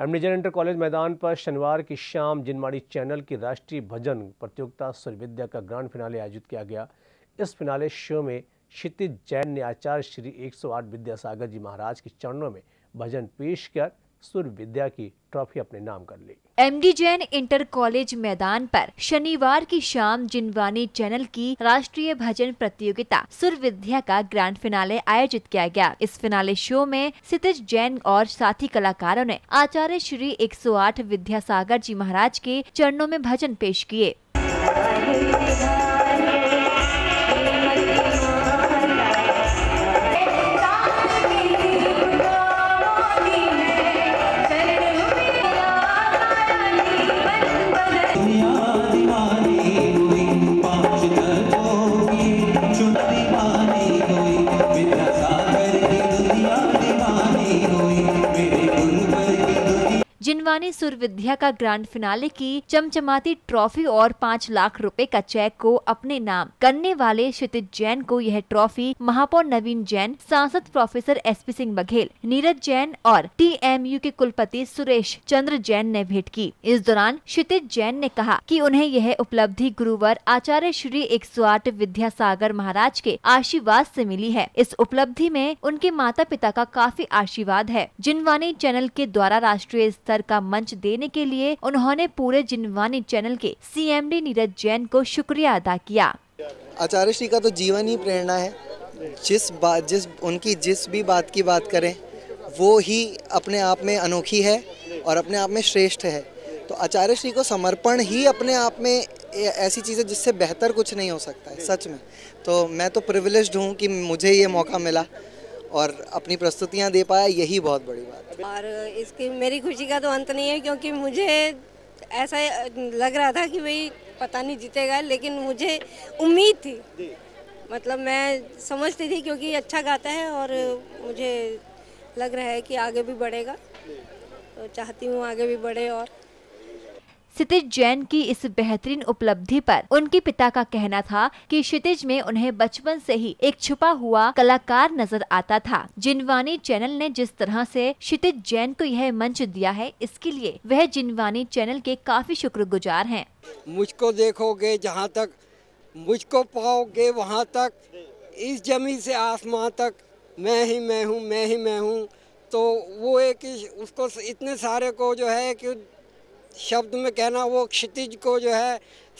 एमडीजन inter college मैदान पर शनिवार की शाम जिनमाड़ी चैनल की राष्ट्रीय भजन प्रतियोगिता सूर्यविद्या का ग्रांड फिनाले आयोजित किया गया इस फिनाले शो में क्षितिज जैन ने आचार्य श्री 108 विद्यासागर जी महाराज के चरणों में भजन पेश कर सूर्य विद्या की ट्रॉफी अपने नाम कर ली M D Jain inter college मैदान पर शनिवार की शाम जिनवानी चैनल की राष्ट्रीय भजन प्रतियोगिता सुर विद्या का ग्रैंड फिनाले आयोजित किया गया इस फिनाले शो में सितिज जैन और साथी कलाकारों ने आचार्य श्री 108 विद्यासागर जी महाराज के चरणों में भजन पेश किए जिनवानी सुर विद्या का ग्रांड फिनाले की चमचमाती ट्रॉफी और पाँच लाख रुपए का चेक को अपने नाम करने वाले क्षितिज जैन को यह ट्रॉफी महापौर नवीन जैन सांसद professor S P Singh Baghel Neeraj Jain और टीएमयू के कुलपति सुरेश चंद्र जैन ने भेंट की इस दौरान क्षितिज जैन ने कहा कि उन्हें यह उपलब्धि गुरुवर आचार्य श्री एक विद्या सागर महाराज के आशीर्वाद से मिली है इस उपलब्धि में उनके माता पिता का काफी आशीर्वाद है जिनवानी चैनल के द्वारा राष्ट्रीय स्तर पर का मंच देने के लिए उन्होंने पूरे जिनवानी चैनल के सीएमडी नीरज जैन को शुक्रिया अदा किया आचार्य श्री का तो जीवन ही प्रेरणा है जिस बात जिस उनकी जिस भी बात की बात करें वो ही अपने आप में अनोखी है और अपने आप में श्रेष्ठ है तो आचार्य श्री को समर्पण ही अपने आप में ऐसी चीज़ें जिससे बेहतर कुछ नहीं हो सकता है सच में तो मैं तो प्रिविलेज्ड हूँ कि मुझे ये मौका मिला और अपनी प्रस्तुतियाँ दे पाया यही बहुत बड़ी बात है और इसकी मेरी खुशी का तो अंत नहीं है क्योंकि मुझे ऐसा लग रहा था कि भाई पता नहीं जीतेगा लेकिन मुझे उम्मीद थी मतलब मैं समझती थी क्योंकि अच्छा गाता है और मुझे लग रहा है कि आगे भी बढ़ेगा तो चाहती हूँ आगे भी बढ़े और क्षितिज जैन की इस बेहतरीन उपलब्धि पर उनके पिता का कहना था कि क्षितिज में उन्हें बचपन से ही एक छुपा हुआ कलाकार नजर आता था जिनवानी चैनल ने जिस तरह से क्षितिज जैन को यह मंच दिया है इसके लिए वह जिनवानी चैनल के काफी शुक्रगुजार हैं मुझको देखोगे जहाँ तक मुझको पाओगे वहाँ तक इस जमीन से आसमान तक मैं ही मैं हूँ मैं ही मैं हूँ तो वो एक उसको इतने सारे को जो है कि शब्द में कहना वो क्षितिज को जो है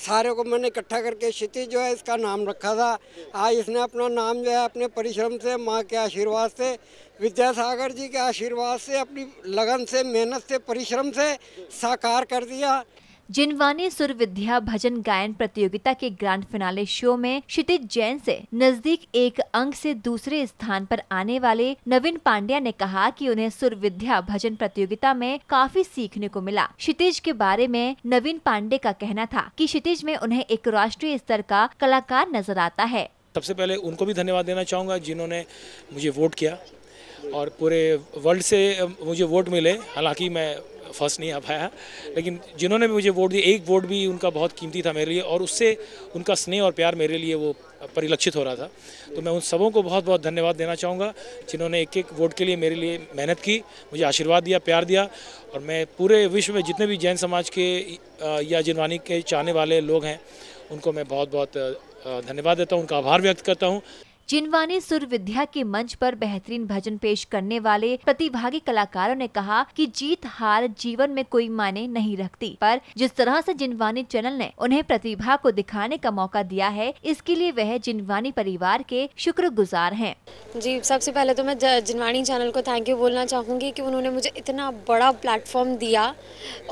सारे को मैंने इकट्ठा करके क्षितिज जो है इसका नाम रखा था आज इसने अपना नाम जो है अपने परिश्रम से माँ के आशीर्वाद से विद्यासागर जी के आशीर्वाद से अपनी लगन से मेहनत से परिश्रम से साकार कर दिया जिनवानी सुर विद्या भजन गायन प्रतियोगिता के ग्रांड फिनाले शो में क्षितिज जैन से नजदीक एक अंक से दूसरे स्थान पर आने वाले नवीन पांड्या ने कहा कि उन्हें सुर विद्या भजन प्रतियोगिता में काफी सीखने को मिला क्षितिज के बारे में नवीन पांडे का कहना था कि क्षितिज में उन्हें एक राष्ट्रीय स्तर का कलाकार नजर आता है सबसे पहले उनको भी धन्यवाद देना चाहूँगा जिन्होंने मुझे वोट किया और पूरे वर्ल्ड से मुझे वोट मिले हालांकि मैं फर्स्ट नहीं आ पाया लेकिन जिन्होंने भी मुझे वोट दिया एक वोट भी उनका बहुत कीमती था मेरे लिए और उससे उनका स्नेह और प्यार मेरे लिए वो परिलक्षित हो रहा था तो मैं उन सबों को बहुत बहुत धन्यवाद देना चाहूँगा जिन्होंने एक एक वोट के लिए मेरे लिए मेहनत की मुझे आशीर्वाद दिया प्यार दिया और मैं पूरे विश्व में जितने भी जैन समाज के या जिनवानी के चाहने वाले लोग हैं उनको मैं बहुत बहुत धन्यवाद देता हूँ उनका आभार व्यक्त करता हूँ जिनवानी सुर विद्या के मंच पर बेहतरीन भजन पेश करने वाले प्रतिभागी कलाकारों ने कहा कि जीत हार जीवन में कोई माने नहीं रखती पर जिस तरह से जिनवानी चैनल ने उन्हें प्रतिभा को दिखाने का मौका दिया है इसके लिए वह जिनवानी परिवार के शुक्रगुजार हैं जी सबसे पहले तो मैं जिनवानी चैनल को थैंक यू बोलना चाहूंगी कि उन्होंने मुझे इतना बड़ा प्लेटफॉर्म दिया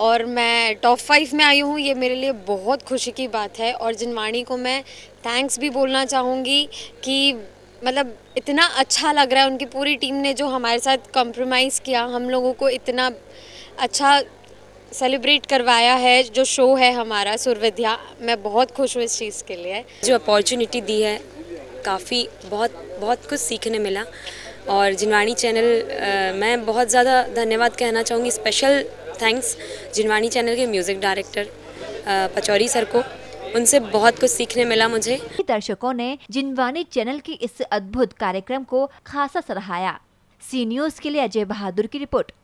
और मैं टॉप फाइव में आई हूँ ये मेरे लिए बहुत खुशी की बात है और जिनवाणी को मैं थैंक्स भी बोलना चाहूँगी कि मतलब इतना अच्छा लग रहा है उनकी पूरी टीम ने जो हमारे साथ कॉम्प्रोमाइज़ किया हम लोगों को इतना अच्छा सेलिब्रेट करवाया है जो शो है हमारा सुरविद्या मैं बहुत खुश हूँ इस चीज़ के लिए जो अपॉर्चुनिटी दी है काफ़ी बहुत बहुत कुछ सीखने मिला और जिनवाणी चैनल मैं बहुत ज़्यादा धन्यवाद कहना चाहूँगी स्पेशल थैंक्स जिनवाणी चैनल के म्यूज़िक डायरेक्टर पचौरी सर को उनसे बहुत कुछ सीखने मिला मुझे दर्शकों ने जिनवानी चैनल की इस अद्भुत कार्यक्रम को खासा सराहाया सी न्यूज के लिए अजय बहादुर की रिपोर्ट